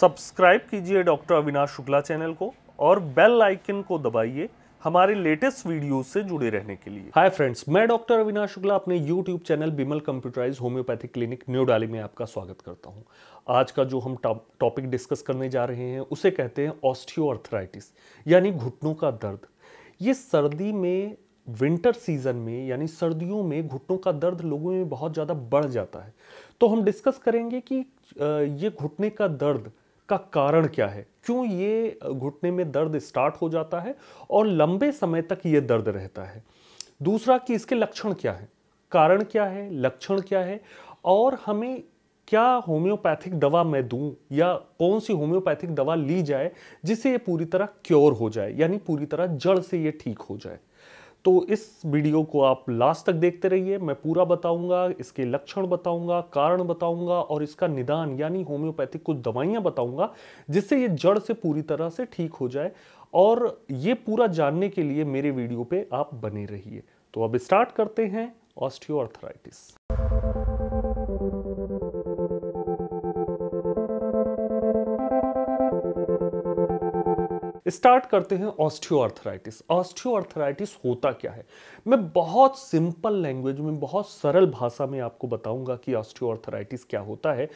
subscribe कीजिए doctor Avinash Shukla channel को और बेल आइकन को दबाइए हमारे लेटेस्ट वीडियो से जुड़े रहने के लिए हाय फ्रेंड्स मैं डॉक्टर अविनाश शुक्ला अपने YouTube channel Bimal computerise homeopathy clinic new Delhi में आपका स्वागत करता हूँ आज का जो हम टॉपिक डिस्कस करने जा रहे हैं उसे कहते हैं ऑस्टियोअर्थराइटिस यानी घुटनों का दर्द ये सर्दी में विंटर सीजन में यानी सर्दियों में घुटनों का दर्द लोगों में बहुत ज़्यादा बढ़ जाता है तो हम डिस्कस करेंगे कि ये घुटने का दर्द का कारण क्या है क्यों ये घुटने में दर्द स्टार्ट हो जाता है और लंबे समय तक ये दर्द रहता है दूसरा कि इसके लक्षण क्या है कारण क्या है लक्षण क्या है और हमें क्या होम्योपैथिक दवा मैं दूं या कौन सी होम्योपैथिक दवा ली जाए जिससे ये पूरी तरह क्योर हो जाए यानी पूरी तरह जड़ से ये ठीक हो जाए तो इस वीडियो को आप लास्ट तक देखते रहिए मैं पूरा बताऊंगा इसके लक्षण बताऊंगा कारण बताऊंगा और इसका निदान यानी होम्योपैथिक कुछ दवाइयाँ बताऊंगा जिससे ये जड़ से पूरी तरह से ठीक हो जाए और ये पूरा जानने के लिए मेरे वीडियो पे आप बने रहिए तो अब स्टार्ट करते हैं ऑस्टियोआर्थराइटिस स्टार्ट करते हैं ऑस्टियोआर्थराइटिस ऑस्टियोआर्थराइटिस होता क्या है मैं बहुत सिंपल लैंग्वेज में बहुत सरल भाषा में आपको बताऊंगा कि ऑस्टियोआर्थराइटिस क्या होता है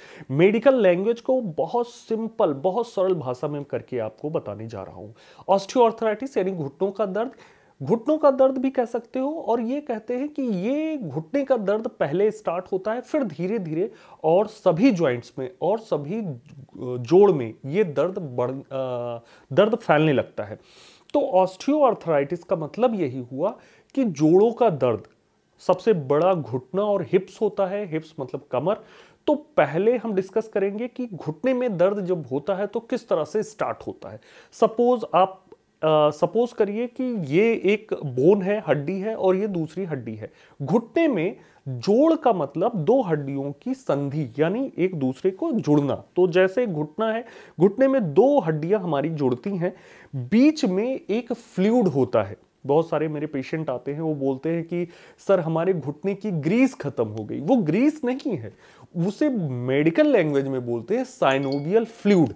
मेडिकल लैंग्वेज को बहुत सिंपल बहुत सरल भाषा में करके आपको बताने जा रहा हूँ ऑस्टियोआर्थराइटिस यानी घुटनों का दर्द घुटनों का दर्द भी कह सकते हो और ये कहते हैं कि ये घुटने का दर्द पहले स्टार्ट होता है फिर धीरे धीरे और सभी जॉइंट्स में और सभी जोड़ में ये दर्द बढ़ दर्द फैलने लगता है तो ऑस्टियोआर्थराइटिस का मतलब यही हुआ कि जोड़ों का दर्द सबसे बड़ा घुटना और हिप्स होता है हिप्स मतलब कमर तो पहले हम डिस्कस करेंगे कि घुटने में दर्द जब होता है तो किस तरह से स्टार्ट होता है सपोज आप सपोज करिए कि ये एक बोन है हड्डी है और ये दूसरी हड्डी है घुटने में जोड़ का मतलब दो हड्डियों की संधि यानी एक दूसरे को जुड़ना तो जैसे घुटना है घुटने में दो हड्डियां हमारी जुड़ती हैं बीच में एक फ्लूड होता है बहुत सारे मेरे पेशेंट आते हैं वो बोलते हैं कि सर हमारे घुटने की ग्रीस खत्म हो गई वो ग्रीस नहीं है उसे मेडिकल लैंग्वेज में बोलते हैं साइनोवियल फ्लूड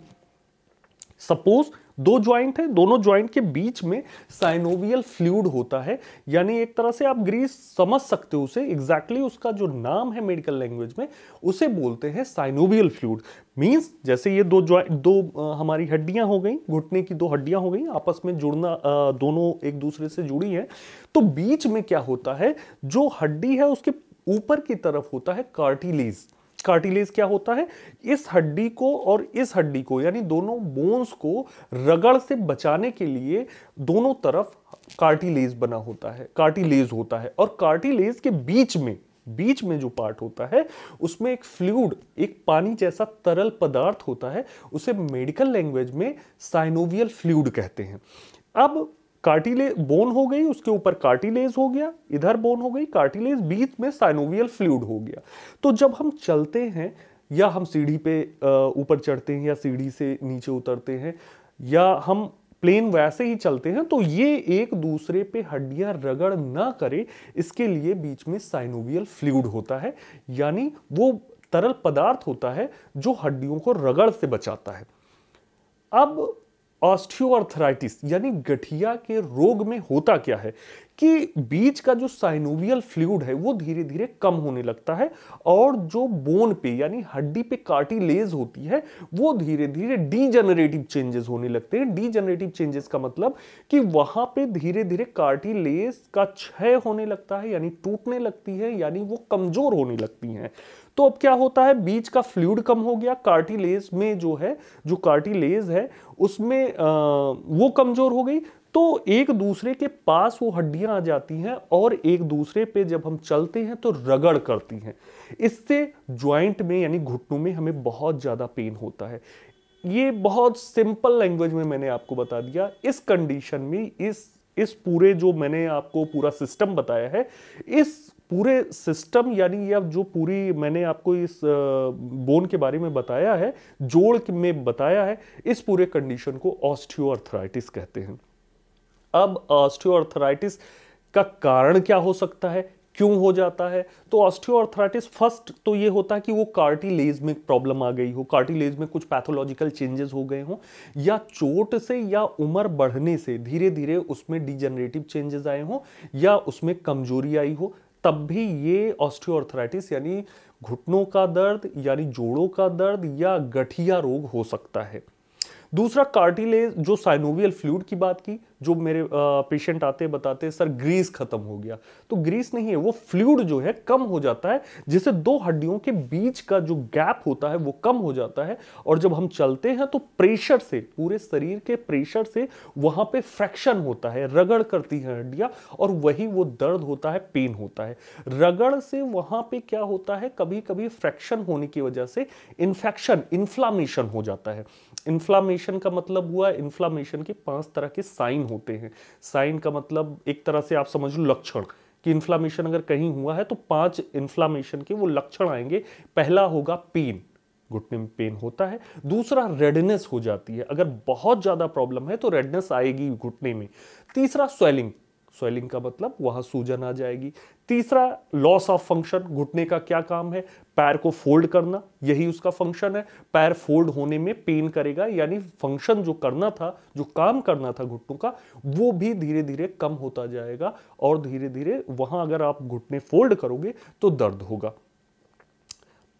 सपोज दो ज्वाइंट है दोनों ज्वाइंट के बीच में साइनोवियल फ्लूड होता है यानी एक तरह से आप ग्रीस समझ सकते हो उसे एग्जैक्टली exactly उसका जो नाम है मेडिकल लैंग्वेज में उसे बोलते हैं साइनोवियल फ्लूड मीन्स जैसे ये दो ज्वाइंट दो हमारी हड्डियां हो गई घुटने की दो हड्डियां हो गई आपस में जुड़ना दोनों एक दूसरे से जुड़ी हैं तो बीच में क्या होता है जो हड्डी है उसके ऊपर की तरफ होता है कार्टिलीज़ कार्टिलेज क्या होता है इस हड्डी को और इस हड्डी को यानी दोनों बोन्स को रगड़ से बचाने के लिए दोनों तरफ कार्टिलेज बना होता है कार्टिलेज होता है और कार्टिलेज के बीच में बीच में जो पार्ट होता है उसमें एक फ्लूड एक पानी जैसा तरल पदार्थ होता है उसे मेडिकल लैंग्वेज में साइनोवियल फ्लूड कहते हैं अब कार्टिले बोन हो गई उसके ऊपर कार्टिलेज हो गया इधर बोन हो गई कार्टिलेज बीच में साइनोवियल फ्लूड हो गया तो जब हम चलते हैं या हम सीढ़ी पे ऊपर चढ़ते हैं या सीढ़ी से नीचे उतरते हैं या हम प्लेन वैसे ही चलते हैं तो ये एक दूसरे पे हड्डियां रगड़ ना करे इसके लिए बीच में साइनोवियल फ्लूड होता है यानी वो तरल पदार्थ होता है जो हड्डियों को रगड़ से बचाता है अब ऑस्टियोआर्थराइटिस यानी गठिया के रोग में होता क्या है कि बीज का जो साइनोवियल फ्लूड है वो धीरे धीरे कम होने लगता है और जो बोन पे यानी हड्डी पे कार्टिलेज होती है वो धीरे धीरे डीजनरेटिव चेंजेस होने लगते हैं डीजनरेटिव चेंजेस का मतलब कि वहाँ पे धीरे धीरे कार्टिलेज का क्षय होने लगता है यानी टूटने लगती है यानी वो कमज़ोर होने लगती हैं तो अब क्या होता है बीच का फ्लूड कम हो गया कार्टिलेज में जो है जो कार्टिलेज है उसमें आ, वो कमजोर हो गई तो एक दूसरे के पास वो हड्डियां आ जाती हैं और एक दूसरे पे जब हम चलते हैं तो रगड़ करती हैं इससे ज्वाइंट में यानी घुटनों में हमें बहुत ज़्यादा पेन होता है ये बहुत सिंपल लैंग्वेज में मैंने आपको बता दिया इस कंडीशन में इस इस पूरे जो मैंने आपको पूरा सिस्टम बताया है इस पूरे सिस्टम यानी या जो पूरी मैंने आपको इस बोन के बारे में बताया है जोड़ में बताया है इस पूरे कंडीशन को ऑस्टियोआर्थराइटिस कहते हैं अब ऑस्टियोआर्थराइटिस का कारण क्या हो सकता है क्यों हो जाता है तो ऑस्टियोआर्थराइटिस फर्स्ट तो ये होता है कि वो कार्टिलेज में प्रॉब्लम आ गई हो कार्टिलेज में कुछ पैथोलॉजिकल चेंजेस हो गए हों या चोट से या उम्र बढ़ने से धीरे धीरे उसमें डिजनरेटिव चेंजेस आए हों या उसमें कमजोरी आई हो तब भी ये ऑस्टियोआर्थराइटिस यानी घुटनों का दर्द यानी जोड़ों का दर्द या गठिया रोग हो सकता है दूसरा कार्टिलेज जो साइनोवियल फ्लूड की बात की जो मेरे पेशेंट आते बताते सर ग्रीस खत्म हो गया तो ग्रीस नहीं है वो फ्लूड जो है कम हो जाता है जिससे दो हड्डियों के बीच का जो गैप होता है वो कम हो जाता है और जब हम चलते हैं तो प्रेशर से पूरे शरीर के प्रेशर से वहां पे फ्रैक्शन होता है रगड़ करती है हड्डियां और वही वो दर्द होता है पेन होता है रगड़ से वहां पर क्या होता है कभी कभी फ्रैक्शन होने की वजह से इन्फेक्शन इन्फ्लामेशन हो जाता है इन्फ्लामेशन का मतलब हुआ इन्फ्लामेशन के पांच तरह के साइन होते हैं साइन का मतलब एक तरह से आप समझ लो लक्षण कि इन्फ्लामेशन अगर कहीं हुआ है तो पांच इन्फ्लामेशन के वो लक्षण आएंगे पहला होगा पेन घुटने में पेन होता है दूसरा रेडनेस हो जाती है अगर बहुत ज़्यादा प्रॉब्लम है तो रेडनेस आएगी घुटने में तीसरा स्वेलिंग स्वेलिंग का मतलब वहां सूजन आ जाएगी तीसरा लॉस ऑफ फंक्शन घुटने का क्या काम है पैर को फोल्ड करना यही उसका फंक्शन है पैर फोल्ड होने में पेन करेगा यानी फंक्शन जो करना था जो काम करना था घुटनों का वो भी धीरे धीरे कम होता जाएगा और धीरे धीरे वहां अगर आप घुटने फोल्ड करोगे तो दर्द होगा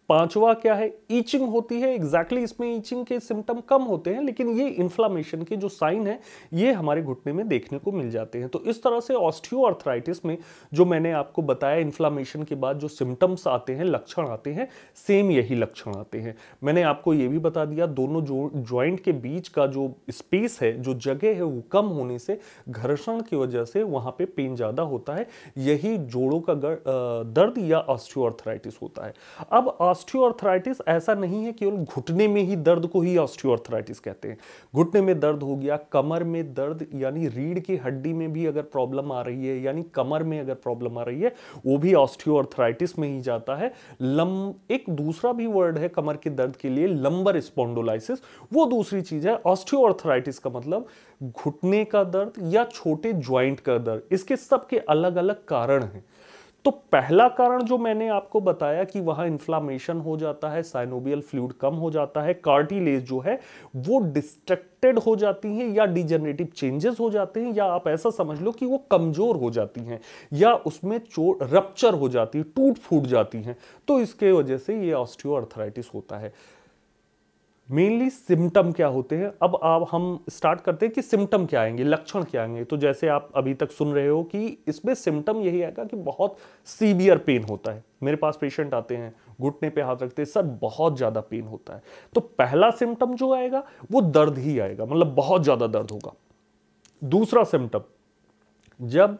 पांचवा क्या है ईचिंग होती है एग्जैक्टली exactly इसमें ईचिंग के सिम्टम कम होते हैं लेकिन ये इन्फ्लामेशन के जो साइन है ये हमारे घुटने में देखने को मिल जाते हैं तो इस तरह से ऑस्टियोआर्थराइटिस में जो मैंने आपको बताया इन्फ्लामेशन के बाद जो सिम्टम्स आते हैं लक्षण आते हैं सेम यही लक्षण आते हैं मैंने आपको ये भी बता दिया दोनों जो ज्वाइंट के बीच का जो स्पेस है जो जगह है वो कम होने से घर्षण की वजह से वहाँ पे पेन ज़्यादा होता है यही जोड़ों का दर्द या ऑस्टियोआर्थराइटिस होता है अब ऑस्टियोआर्थराइटिस ऐसा नहीं है केवल घुटने में ही दर्द को ही ऑस्टियोआर्थराइटिस कहते हैं घुटने में दर्द हो गया कमर में दर्द यानी रीढ़ की हड्डी में भी अगर प्रॉब्लम आ रही है यानी कमर में अगर प्रॉब्लम आ रही है वो भी ऑस्टियोआर्थराइटिस में ही जाता है लम एक दूसरा भी वर्ड है कमर के दर्द के लिए लंबर स्पोंडोलाइसिस वो दूसरी चीज है ऑस्टियोआर्थराइटिस का मतलब घुटने का दर्द या छोटे ज्वाइंट का दर्द इसके सबके अलग अलग कारण हैं तो पहला कारण जो मैंने आपको बताया कि वहां इन्फ्लामेशन हो जाता है साइनोबियल फ्लूड कम हो जाता है कार्टिलेज जो है वो डिस्ट्रक्टेड हो जाती हैं या डिजेनरेटिव चेंजेस हो जाते हैं या आप ऐसा समझ लो कि वो कमज़ोर हो जाती हैं या उसमें चोट रप्चर हो जाती है टूट फूट जाती हैं तो इसके वजह से ये ऑस्टियोआर्थराइटिस होता है मेनली सिम्टम क्या होते हैं अब आप हम स्टार्ट करते हैं कि सिम्टम क्या आएंगे लक्षण क्या आएंगे तो जैसे आप अभी तक सुन रहे हो कि इसमें सिम्टम यही आएगा कि बहुत सीवियर पेन होता है मेरे पास पेशेंट आते हैं घुटने पे हाथ रखते हैं सर बहुत ज़्यादा पेन होता है तो पहला सिम्टम जो आएगा वो दर्द ही आएगा मतलब बहुत ज़्यादा दर्द होगा दूसरा सिम्टम जब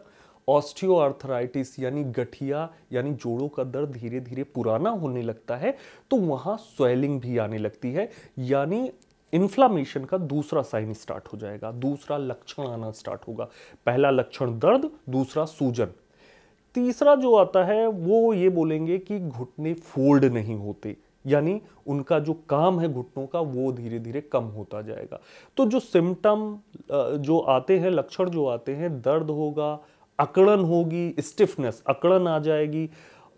ऑस्टियोआर्थराइटिस यानी गठिया यानी जोड़ों का दर्द धीरे धीरे पुराना होने लगता है तो वहाँ स्वेलिंग भी आने लगती है यानी इन्फ्लामेशन का दूसरा साइन स्टार्ट हो जाएगा दूसरा लक्षण आना स्टार्ट होगा पहला लक्षण दर्द दूसरा सूजन तीसरा जो आता है वो ये बोलेंगे कि घुटने फोल्ड नहीं होते यानी उनका जो काम है घुटनों का वो धीरे धीरे कम होता जाएगा तो जो सिम्टम जो आते हैं लक्षण जो आते हैं दर्द होगा अकड़न होगी स्टिफनेस अकड़न आ जाएगी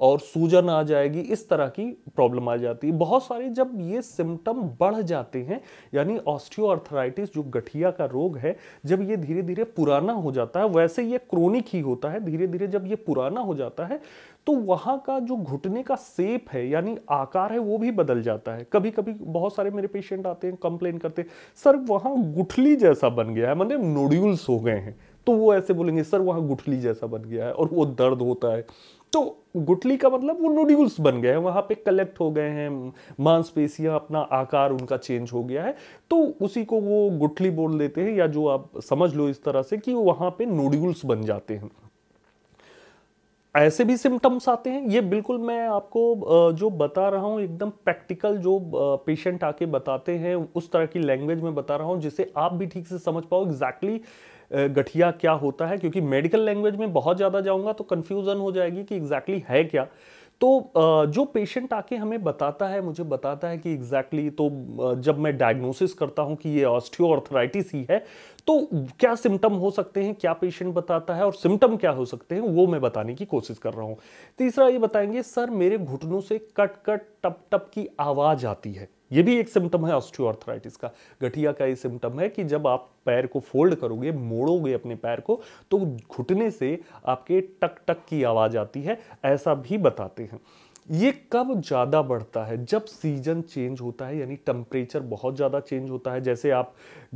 और सूजन आ जाएगी इस तरह की प्रॉब्लम आ जाती है बहुत सारे जब ये सिम्टम बढ़ जाते हैं यानी ऑस्टियोआर्थराइटिस जो गठिया का रोग है जब ये धीरे धीरे पुराना हो जाता है वैसे ये क्रोनिक ही होता है धीरे धीरे जब ये पुराना हो जाता है तो वहाँ का जो घुटने का सेप है यानी आकार है वो भी बदल जाता है कभी कभी बहुत सारे मेरे पेशेंट आते हैं कंप्लेन करते हैं सर वहाँ गुठली जैसा बन गया है मतलब नोड्यूल्स हो गए हैं तो वो ऐसे बोलेंगे सर वहाँ गुठली जैसा बन गया है और वो दर्द होता है तो गुठली का मतलब वो नोड्यूल्स बन गए हैं वहाँ पे कलेक्ट हो गए हैं मांसपेशियाँ अपना आकार उनका चेंज हो गया है तो उसी को वो गुठली बोल देते हैं या जो आप समझ लो इस तरह से कि वहाँ पे नोड्यूल्स बन जाते हैं ऐसे भी सिम्टम्स आते हैं ये बिल्कुल मैं आपको जो बता रहा हूँ एकदम प्रैक्टिकल जो पेशेंट आके बताते हैं उस तरह की लैंग्वेज में बता रहा हूँ जिसे आप भी ठीक से समझ पाओ एग्जैक्टली exactly गठिया क्या होता है क्योंकि मेडिकल लैंग्वेज में बहुत ज़्यादा जाऊँगा तो कन्फ्यूज़न हो जाएगी कि एग्जैक्टली exactly है क्या तो जो पेशेंट आके हमें बताता है मुझे बताता है कि एग्जैक्टली exactly, तो जब मैं डायग्नोसिस करता हूँ कि ये ऑस्टियोआर्थराइटिस ही है तो क्या सिम्टम हो सकते हैं क्या पेशेंट बताता है और सिम्टम क्या हो सकते हैं वो मैं बताने की कोशिश कर रहा हूँ तीसरा ये बताएंगे सर मेरे घुटनों से कट कट टप टप की आवाज़ आती है ये भी एक सिम्टम है ऑस्टियोआर्थराइटिस का गठिया का ये सिम्टम है कि जब आप पैर को फोल्ड करोगे मोड़ोगे अपने पैर को तो घुटने से आपके टक टक की आवाज़ आती है ऐसा भी बताते हैं ये कब ज़्यादा बढ़ता है जब सीजन चेंज होता है यानी टेम्परेचर बहुत ज़्यादा चेंज होता है जैसे आप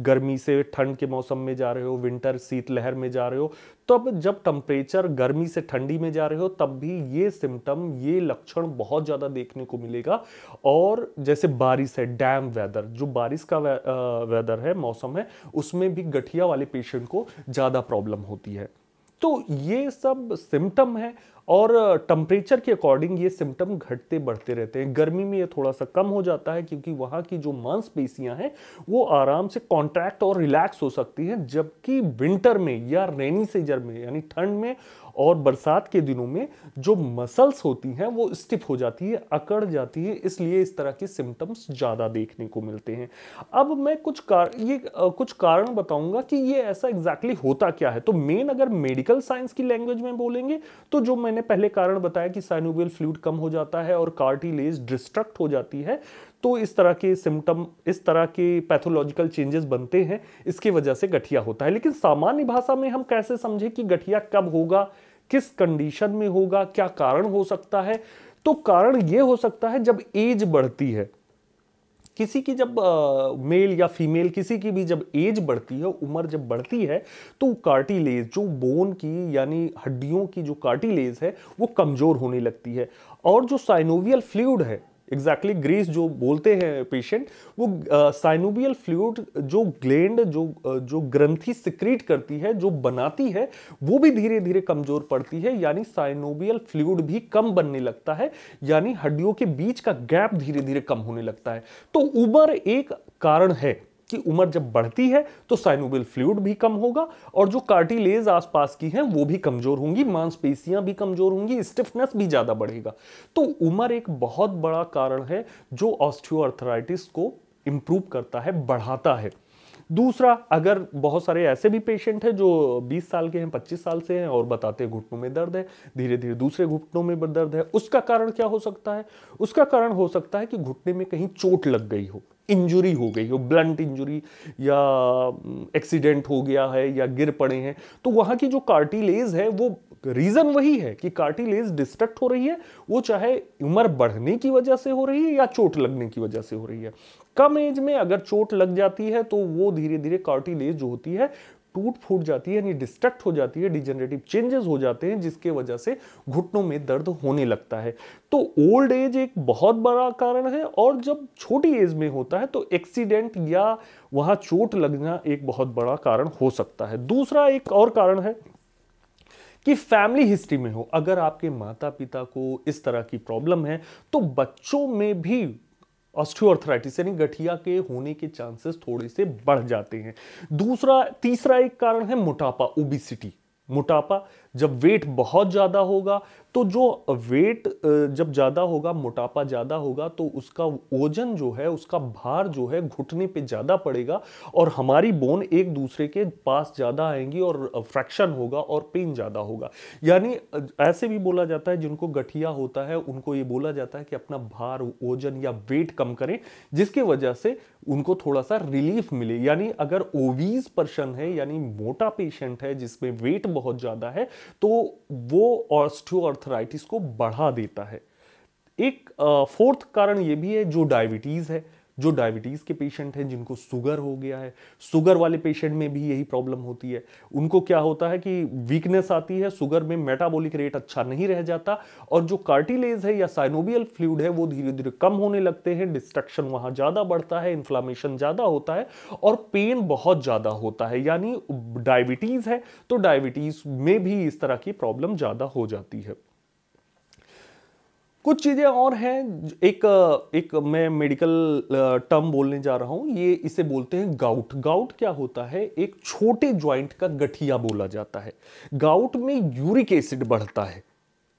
गर्मी से ठंड के मौसम में जा रहे हो विंटर शीतलहर में जा रहे हो तब जब टम्परेचर गर्मी से ठंडी में जा रहे हो तब भी ये सिम्टम ये लक्षण बहुत ज़्यादा देखने को मिलेगा और जैसे बारिश है डैम वेदर जो बारिश का वे, आ, वेदर है मौसम है उसमें भी गठिया वाले पेशेंट को ज़्यादा प्रॉब्लम होती है तो ये सब सिम्टम है और टम्परेचर के अकॉर्डिंग ये सिम्टम घटते बढ़ते रहते हैं गर्मी में ये थोड़ा सा कम हो जाता है क्योंकि वहाँ की जो मांसपेशियाँ हैं वो आराम से कॉन्ट्रैक्ट और रिलैक्स हो सकती हैं जबकि विंटर में या रेनी सीजन में यानी ठंड में और बरसात के दिनों में जो मसल्स होती हैं वो स्टिफ हो जाती है अकड़ जाती है इसलिए इस तरह के सिम्टम्स ज़्यादा देखने को मिलते हैं अब मैं कुछ कार ये कुछ कारण बताऊंगा कि ये ऐसा एग्जैक्टली exactly होता क्या है तो मेन अगर मेडिकल साइंस की लैंग्वेज में बोलेंगे तो जो मैंने पहले कारण बताया कि साइनोबियल फ्लूड कम हो जाता है और कार्टिलेज डिस्ट्रक्ट हो जाती है तो इस तरह के सिम्टम इस तरह के पैथोलॉजिकल चेंजेस बनते हैं इसकी वजह से गठिया होता है लेकिन सामान्य भाषा में हम कैसे समझें कि गठिया कब होगा किस कंडीशन में होगा क्या कारण हो सकता है तो कारण यह हो सकता है जब एज बढ़ती है किसी की जब मेल या फीमेल किसी की भी जब एज बढ़ती है उम्र जब बढ़ती है तो कार्टिलेज जो बोन की यानी हड्डियों की जो कार्टिलेज है वो कमज़ोर होने लगती है और जो साइनोवियल फ्लूड है एग्जैक्टली exactly, ग्रीस जो बोलते हैं पेशेंट वो साइनोबियल फ्लूड जो ग्लैंड जो जो ग्रंथि सिक्रीट करती है जो बनाती है वो भी धीरे धीरे कमजोर पड़ती है यानी साइनोबियल फ्लूड भी कम बनने लगता है यानी हड्डियों के बीच का गैप धीरे धीरे कम होने लगता है तो उबर एक कारण है कि उम्र जब बढ़ती है तो साइनोबियल फ्लूड भी कम होगा और जो कार्टिलेज आसपास की हैं वो भी कमजोर होंगी मांसपेशियां भी कमजोर होंगी स्टिफनेस भी ज़्यादा बढ़ेगा तो उम्र एक बहुत बड़ा कारण है जो ऑस्टियोआर्थराइटिस को इम्प्रूव करता है बढ़ाता है दूसरा अगर बहुत सारे ऐसे भी पेशेंट हैं जो 20 साल के हैं 25 साल से हैं और बताते हैं घुटनों में दर्द है धीरे धीरे दूसरे घुटनों में दर्द है उसका कारण क्या हो सकता है उसका कारण हो सकता है कि घुटने में कहीं चोट लग गई हो इंजुरी हो गई हो ब्लंट इंजुरी या एक्सीडेंट mm, हो गया है या गिर पड़े हैं तो वहाँ की जो कार्टिलेज है वो रीजन वही है कि कार्टिलेज डिस्ट्रक्ट हो रही है वो चाहे उम्र बढ़ने की वजह से हो रही है या चोट लगने की वजह से हो रही है कम एज में अगर चोट लग जाती है तो वो धीरे धीरे कार्टिलेज जो होती है टूट फूट जाती है यानी डिस्ट्रक्ट हो जाती है डिजेनरेटिव चेंजेस हो जाते हैं जिसके वजह से घुटनों में दर्द होने लगता है तो ओल्ड एज एक बहुत बड़ा कारण है और जब छोटी एज में होता है तो एक्सीडेंट या वहां चोट लगना एक बहुत बड़ा कारण हो सकता है दूसरा एक और कारण है कि फैमिली हिस्ट्री में हो अगर आपके माता पिता को इस तरह की प्रॉब्लम है तो बच्चों में भी ऑस्टियोआर्थराइटिस यानी गठिया के होने के चांसेस थोड़े से बढ़ जाते हैं दूसरा तीसरा एक कारण है मोटापा ओबिसिटी मोटापा जब वेट बहुत ज़्यादा होगा तो जो वेट जब ज़्यादा होगा मोटापा ज़्यादा होगा तो उसका ओजन जो है उसका भार जो है घुटने पे ज़्यादा पड़ेगा और हमारी बोन एक दूसरे के पास ज़्यादा आएंगी और फ्रैक्शन होगा और पेन ज़्यादा होगा यानी ऐसे भी बोला जाता है जिनको गठिया होता है उनको ये बोला जाता है कि अपना भार ओजन या वेट कम करें जिसके वजह से उनको थोड़ा सा रिलीफ मिले यानी अगर ओवीज पर्सन है यानी मोटा पेशेंट है जिसमें वेट बहुत ज़्यादा है तो वो ऑस्ट्रो आर्थराइटिस को बढ़ा देता है एक फोर्थ uh, कारण ये भी है जो डायबिटीज़ है जो डायबिटीज़ के पेशेंट हैं जिनको शुगर हो गया है शुगर वाले पेशेंट में भी यही प्रॉब्लम होती है उनको क्या होता है कि वीकनेस आती है शुगर में मेटाबॉलिक रेट अच्छा नहीं रह जाता और जो कार्टिलेज है या साइनोबियल फ्लूड है वो धीरे धीरे कम होने लगते हैं डिस्ट्रक्शन वहाँ ज़्यादा बढ़ता है इन्फ्लामेशन ज़्यादा होता है और पेन बहुत ज़्यादा होता है यानी डायबिटीज़ है तो डायबिटीज़ में भी इस तरह की प्रॉब्लम ज़्यादा हो जाती है कुछ चीज़ें और हैं एक एक मैं मेडिकल टर्म बोलने जा रहा हूँ ये इसे बोलते हैं गाउट गाउट क्या होता है एक छोटे ज्वाइंट का गठिया बोला जाता है गाउट में यूरिक एसिड बढ़ता है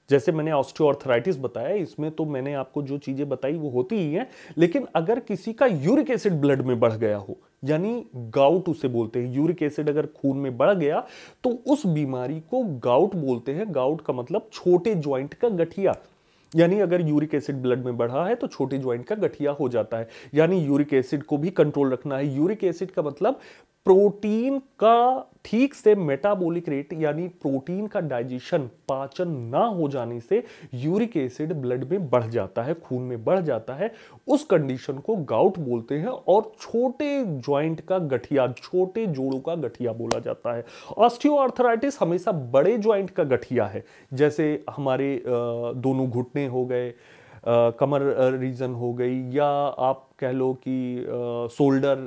जैसे मैंने ऑस्टियोआर्थराइटिस बताया इसमें तो मैंने आपको जो चीज़ें बताई वो होती ही हैं लेकिन अगर किसी का यूरिक एसिड ब्लड में बढ़ गया हो यानी गाउट उसे बोलते हैं यूरिक एसिड अगर खून में बढ़ गया तो उस बीमारी को गाउट बोलते हैं गाउट का मतलब छोटे ज्वाइंट का गठिया यानी अगर यूरिक एसिड ब्लड में बढ़ा है तो छोटे ज्वाइंट का गठिया हो जाता है यानी यूरिक एसिड को भी कंट्रोल रखना है यूरिक एसिड का मतलब प्रोटीन का ठीक से मेटाबॉलिक रेट यानी प्रोटीन का डाइजेशन पाचन ना हो जाने से यूरिक एसिड ब्लड में बढ़ जाता है खून में बढ़ जाता है उस कंडीशन को गाउट बोलते हैं और छोटे ज्वाइंट का गठिया छोटे जोड़ों का गठिया बोला जाता है ऑस्टियोआर्थराइटिस हमेशा बड़े ज्वाइंट का गठिया है जैसे हमारे दोनों घुटने हो गए कमर रीजन हो गई या आप कह लो कि शोल्डर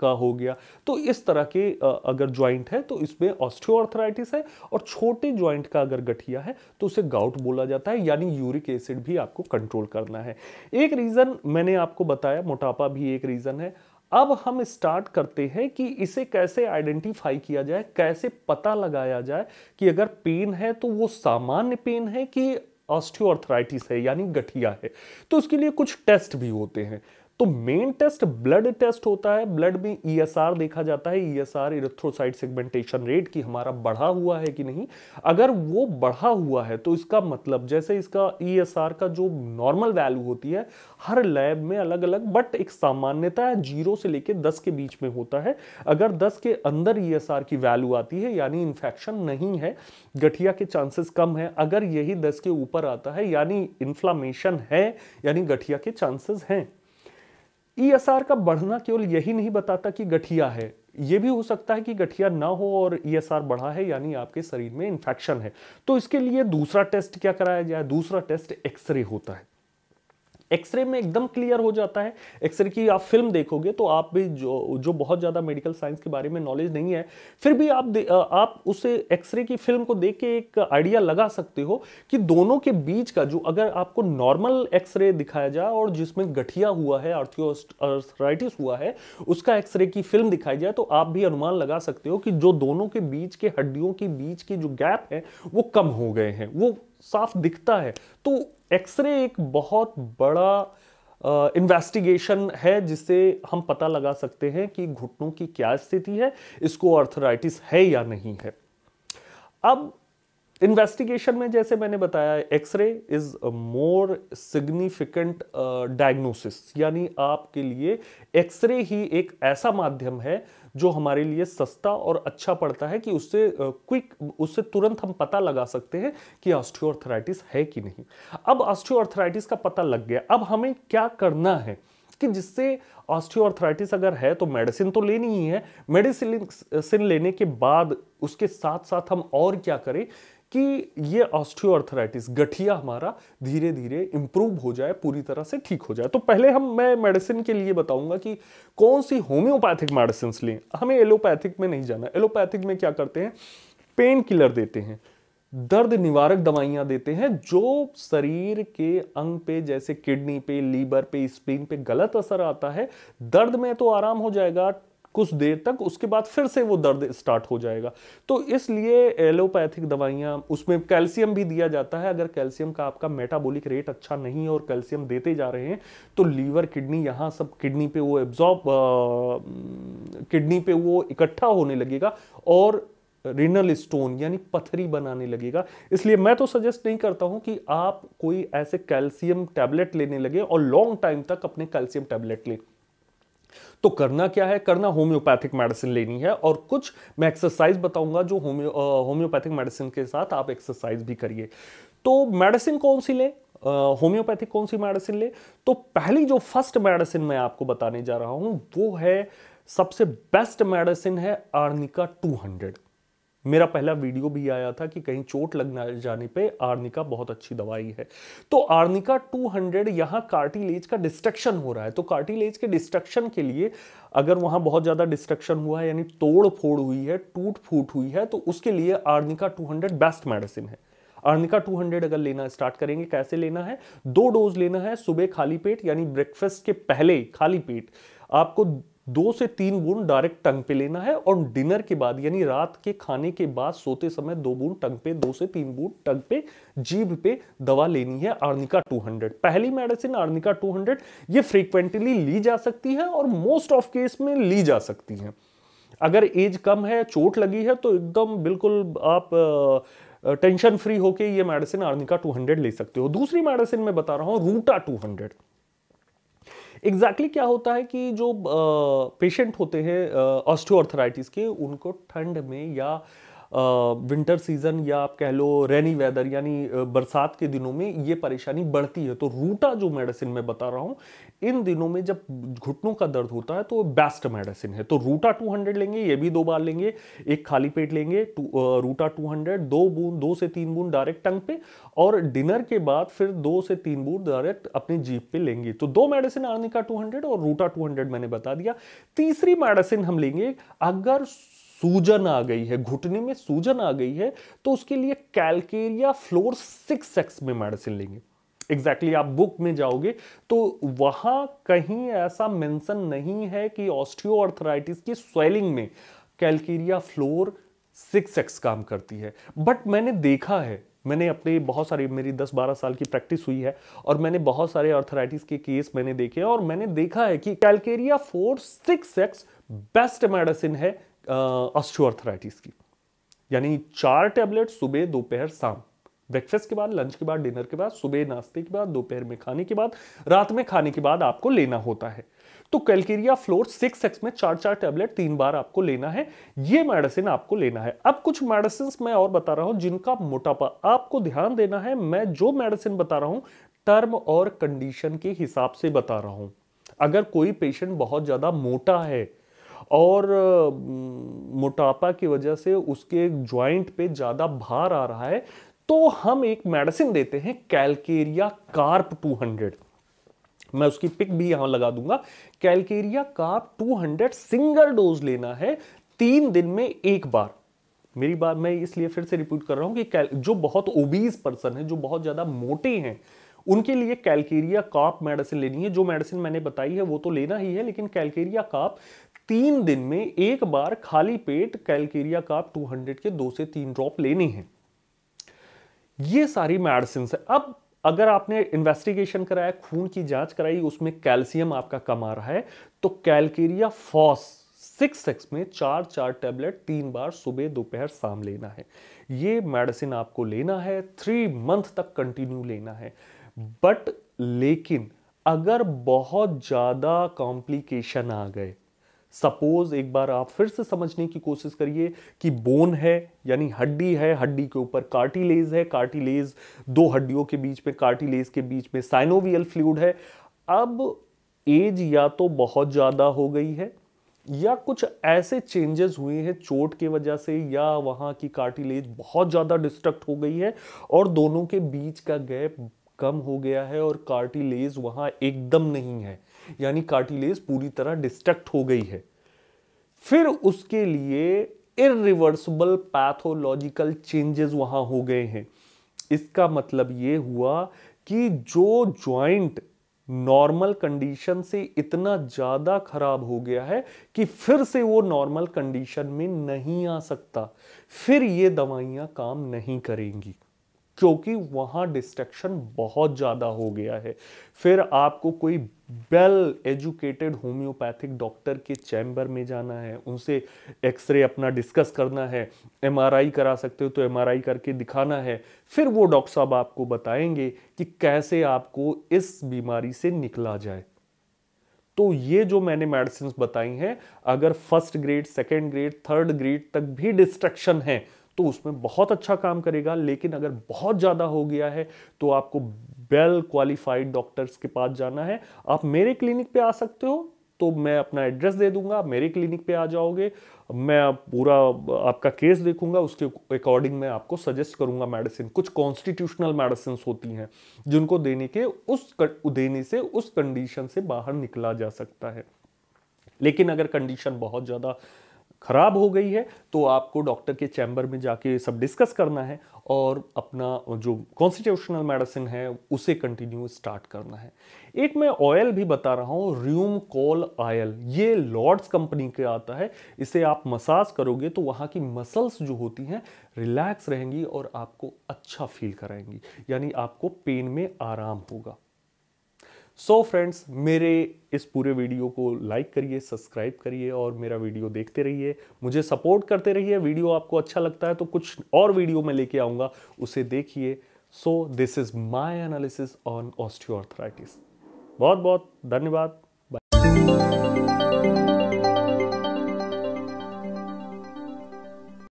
का हो गया तो इस तरह के अगर ज्वाइंट है तो इसमें ऑस्टियोआर्थराइटिस है और छोटे ज्वाइंट का अगर गठिया है तो उसे गाउट बोला जाता है यानी यूरिक एसिड भी आपको कंट्रोल करना है एक रीज़न मैंने आपको बताया मोटापा भी एक रीज़न है अब हम स्टार्ट करते हैं कि इसे कैसे आइडेंटिफाई किया जाए कैसे पता लगाया जाए कि अगर पेन है तो वो सामान्य पेन है कि ऑस्टियोआर्थराइटिस है यानी गठिया है तो उसके लिए कुछ टेस्ट भी होते हैं तो मेन टेस्ट ब्लड टेस्ट होता है ब्लड में ईएसआर e देखा जाता है ईएसआर इरेथ्रोसाइट सेगमेंटेशन रेट कि हमारा बढ़ा हुआ है कि नहीं अगर वो बढ़ा हुआ है तो इसका मतलब जैसे इसका ईएसआर e का जो नॉर्मल वैल्यू होती है हर लैब में अलग अलग बट एक सामान्यता जीरो से लेकर दस के बीच में होता है अगर दस के अंदर ई e की वैल्यू आती है यानी इन्फेक्शन नहीं है गठिया के चांसेस कम है अगर यही दस के ऊपर आता है यानी इन्फ्लामेशन है यानी गठिया के चांसेस हैं ई e का बढ़ना केवल यही नहीं बताता कि गठिया है ये भी हो सकता है कि गठिया ना हो और ई e बढ़ा है यानी आपके शरीर में इंफेक्शन है तो इसके लिए दूसरा टेस्ट क्या कराया जाए दूसरा टेस्ट एक्सरे होता है एक्सरे में एकदम क्लियर हो जाता है एक्सरे की आप फिल्म देखोगे तो आप भी जो जो बहुत ज़्यादा मेडिकल साइंस के बारे में नॉलेज नहीं है फिर भी आप आप उसे एक्सरे की फिल्म को देख के एक आइडिया लगा सकते हो कि दोनों के बीच का जो अगर आपको नॉर्मल एक्सरे दिखाया जाए और जिसमें गठिया हुआ है आर्थियोस्टराइटिस हुआ है उसका एक्सरे की फिल्म दिखाई जाए तो आप भी अनुमान लगा सकते हो कि जो दोनों के बीच के हड्डियों के बीच की जो गैप है वो कम हो गए हैं वो साफ दिखता है तो एक्सरे एक बहुत बड़ा इन्वेस्टिगेशन है जिससे हम पता लगा सकते हैं कि घुटनों की क्या स्थिति है इसको अर्थराइटिस है या नहीं है अब इन्वेस्टिगेशन में जैसे मैंने बताया X ray is more significant diagnosis यानी आपके लिए एक्सरे ही एक ऐसा माध्यम है जो हमारे लिए सस्ता और अच्छा पड़ता है कि उससे क्विक उससे तुरंत हम पता लगा सकते हैं कि ऑस्टियोआर्थराइटिस है कि नहीं अब ऑस्टियोआर्थराइटिस का पता लग गया अब हमें क्या करना है कि जिससे ऑस्टियोआर्थराइटिस अगर है तो मेडिसिन तो लेनी ही है मेडिसिन लेने के बाद उसके साथ साथ हम और क्या करें कि ये ऑस्टियोआर्थराइटिस गठिया हमारा धीरे धीरे इम्प्रूव हो जाए पूरी तरह से ठीक हो जाए तो पहले हम मैं मेडिसिन के लिए बताऊंगा कि कौन सी होम्योपैथिक मेडिसिन लें हमें एलोपैथिक में नहीं जाना एलोपैथिक में क्या करते हैं पेन किलर देते हैं दर्द निवारक दवाइयां देते हैं जो शरीर के अंग पे जैसे किडनी पे लीवर पे स्प्लीन पे गलत असर आता है दर्द में तो आराम हो जाएगा कुछ देर तक उसके बाद फिर से वो दर्द स्टार्ट हो जाएगा तो इसलिए एलोपैथिक दवाइयाँ उसमें कैल्शियम भी दिया जाता है अगर कैल्शियम का आपका मेटाबॉलिक रेट अच्छा नहीं है और कैल्शियम देते जा रहे हैं तो लीवर किडनी यहाँ सब किडनी पे वो एब्जॉर्ब किडनी पे वो इकट्ठा होने लगेगा और रिनल स्टोन यानी पथरी बनाने लगेगा इसलिए मैं तो सजेस्ट नहीं करता हूं कि आप कोई ऐसे कैल्शियम टैबलेट लेने लगे और लॉन्ग टाइम तक अपने कैल्शियम टैबलेट लें तो करना क्या है करना होम्योपैथिक मेडिसिन लेनी है और कुछ मैं एक्सरसाइज बताऊंगा जो होम्यो होम्योपैथिक मेडिसिन के साथ आप एक्सरसाइज भी करिए तो मेडिसिन कौन सी लें होम्योपैथिक कौन सी मेडिसिन लें तो पहली जो फर्स्ट मेडिसिन मैं आपको बताने जा रहा हूँ वो है सबसे बेस्ट मेडिसिन है आर्निका हंड्रेड मेरा पहला वीडियो भी आया था कि कहीं चोट लग जाने पे आर्निका बहुत अच्छी दवाई है तो आर्निका 200 हंड्रेड यहाँ कार्टिलेज का डिस्ट्रक्शन हो रहा है तो कार्टिलेज के डिस्ट्रक्शन के लिए अगर वहाँ बहुत ज़्यादा डिस्ट्रक्शन हुआ है यानी तोड़ फोड़ हुई है टूट फूट हुई है तो उसके लिए आर्निका 200 बेस्ट मेडिसिन है आर्निका 200 अगर लेना स्टार्ट करेंगे कैसे लेना है दो डोज लेना है सुबह खाली पेट यानी ब्रेकफास्ट के पहले खाली पेट आपको दो से तीन बूंद डायरेक्ट टंग पे लेना है और डिनर के बाद यानी रात के खाने के बाद सोते समय दो बूंद टंग पे दो से तीन बूंद टंग पे जीभ पे दवा लेनी है आर्निका 200 पहली मेडिसिन आर्निका 200 ये फ्रीक्वेंटली ली जा सकती है और मोस्ट ऑफ केस में ली जा सकती है अगर एज कम है चोट लगी है तो एकदम बिल्कुल आप आ, टेंशन फ्री होके ये मेडिसिन आर्निका 200 ले सकते हो दूसरी मेडिसिन मैं बता रहा हूँ रूटा 200 एग्जैक्टली exactly क्या होता है कि जो पेशेंट होते हैं ऑस्टियोआर्थराइटिस के उनको ठंड में या विंटर सीज़न या आप कह लो रेनी वेदर यानी बरसात के दिनों में ये परेशानी बढ़ती है तो रूटा जो मेडिसिन मैं बता रहा हूँ इन दिनों में जब घुटनों का दर्द होता है तो बेस्ट मेडिसिन है तो रूटा 200 लेंगे ये भी दो बार लेंगे एक खाली पेट लेंगे टू, रूटा 200 दो बूंद दो से तीन बूंद डायरेक्ट टंग पे और डिनर के बाद फिर दो से तीन बूंद डायरेक्ट अपनी जीप पे लेंगे तो दो मेडिसिन आर्निका 200 और रूटा 200 मैंने बता दिया तीसरी मेडिसिन हम लेंगे अगर सूजन आ गई है घुटने में सूजन आ गई है तो उसके लिए कैलकेरिया फ्लोर सिक्स एक्स में मेडिसिन लेंगे एग्जैक्टली exactly, आप बुक में जाओगे तो वहां कहीं ऐसा मेंशन नहीं है कि ऑस्टियोआर्थराइटिस की स्वेलिंग में कैलकेरिया फ्लोर सिक्स एक्स काम करती है बट मैंने देखा है मैंने अपने बहुत सारी मेरी 10-12 साल की प्रैक्टिस हुई है और मैंने बहुत सारे ऑर्थराइटिस के केस मैंने देखे और मैंने देखा है कि calcarea fluor six X best medicine है ऑस्टियोआर्थराइटिस की यानी चार टैबलेट सुबह दोपहर शाम ब्रेकफास्ट के बाद लंच के बाद डिनर के बाद सुबह नाश्ते के बाद दोपहर में खाने के बाद रात में खाने के बाद आपको लेना होता है तो कैलकेरिया फ्लोर सिक्स एक्स में चार चार टैबलेट तीन बार आपको लेना है ये मेडिसिन आपको लेना है अब कुछ मेडिसिन मैं और बता रहा हूं जिनका मोटापा आपको ध्यान देना है मैं जो मेडिसिन बता रहा हूं टर्म और कंडीशन के हिसाब से बता रहा हूं अगर कोई पेशेंट बहुत ज्यादा मोटा है और मोटापा की वजह से उसके ज्वाइंट पे ज़्यादा भार आ रहा है तो हम एक मेडिसिन देते हैं कैलकेरिया कार्प 200 मैं उसकी पिक भी यहां लगा दूंगा कैलकेरिया कार्प 200 सिंगल डोज लेना है तीन दिन में एक बार मेरी बात मैं इसलिए फिर से रिपीट कर रहा हूं कि जो बहुत ओबीज पर्सन है जो बहुत ज़्यादा मोटे हैं उनके लिए कैलकेरिया काप मेडिसिन लेनी है जो मेडिसिन मैंने बताई है वो तो लेना ही है लेकिन कैलकेरिया काप तीन दिन में एक बार खाली पेट कैलकेरिया काप 200 के दो से तीन ड्रॉप लेने हैं ये सारी मेडिसिन है अब अगर आपने इन्वेस्टिगेशन कराया खून की जांच कराई उसमें कैल्शियम आपका कम आ रहा है तो कैलकेरिया फॉस सिक्स एक्स में चार चार टेबलेट तीन बार सुबह दोपहर शाम लेना है ये मेडिसिन आपको लेना है थ्री मंथ तक कंटिन्यू लेना है बट लेकिन अगर बहुत ज़्यादा कॉम्प्लिकेशन आ गए सपोज एक बार आप फिर से समझने की कोशिश करिए कि बोन है यानी हड्डी है हड्डी के ऊपर कार्टिलेज है कार्टिलेज दो हड्डियों के बीच में कार्टिलेज के बीच में साइनोवियल फ्लूड है अब एज या तो बहुत ज़्यादा हो गई है या कुछ ऐसे चेंजेस हुए हैं चोट के वजह से या वहाँ की कार्टिलेज बहुत ज़्यादा डिस्ट्रक्ट हो गई है और दोनों के बीच का गैप कम हो गया है और कार्टिलेज वहाँ एकदम नहीं है यानी कार्टिलेज पूरी तरह डिस्ट्रक्ट हो गई है फिर उसके लिए इरिवर्सिबल पैथोलॉजिकल चेंजेस वहां हो गए हैं इसका मतलब ये हुआ कि जो जॉइंट नॉर्मल कंडीशन से इतना ज़्यादा खराब हो गया है कि फिर से वो नॉर्मल कंडीशन में नहीं आ सकता फिर ये दवाइयां काम नहीं करेंगी क्योंकि वहाँ डिस्ट्रक्शन बहुत ज़्यादा हो गया है फिर आपको कोई वेल एजुकेटेड होम्योपैथिक डॉक्टर के चैम्बर में जाना है उनसे एक्सरे अपना डिस्कस करना है एमआरआई करा सकते हो तो एमआरआई करके दिखाना है फिर वो डॉक्टर साहब आपको बताएंगे कि कैसे आपको इस बीमारी से निकला जाए तो ये जो मैंने मेडिसिन बताई हैं अगर first grade second grade third grade तक भी डिस्ट्रक्शन है तो उसमें बहुत अच्छा काम करेगा लेकिन अगर बहुत ज़्यादा हो गया है तो आपको वेल क्वालिफाइड डॉक्टर्स के पास जाना है आप मेरे क्लिनिक पे आ सकते हो तो मैं अपना एड्रेस दे दूंगा आप मेरे क्लिनिक पे आ जाओगे मैं पूरा आपका केस देखूंगा उसके अकॉर्डिंग मैं आपको सजेस्ट करूंगा मेडिसिन कुछ कॉन्स्टिट्यूशनल मेडिसिन होती हैं जिनको देने के उस देने से उस कंडीशन से बाहर निकला जा सकता है लेकिन अगर कंडीशन बहुत ज़्यादा ख़राब हो गई है तो आपको डॉक्टर के चैम्बर में जाके सब डिस्कस करना है और अपना जो कॉन्स्टिट्यूशनल मेडिसिन है उसे कंटिन्यू स्टार्ट करना है एक मैं ऑयल भी बता रहा हूँ र्यूम कॉल ऑयल ये लॉर्ड्स कंपनी के आता है इसे आप मसाज करोगे तो वहाँ की मसल्स जो होती हैं रिलैक्स रहेंगी और आपको अच्छा फील कराएंगी यानी आपको पेन में आराम होगा सो so फ्रेंड्स मेरे इस पूरे वीडियो को लाइक करिए सब्सक्राइब करिए और मेरा वीडियो देखते रहिए मुझे सपोर्ट करते रहिए वीडियो आपको अच्छा लगता है तो कुछ और वीडियो मैं लेके आऊँगा उसे देखिए so this is my analysis on osteoarthritis बहुत बहुत धन्यवाद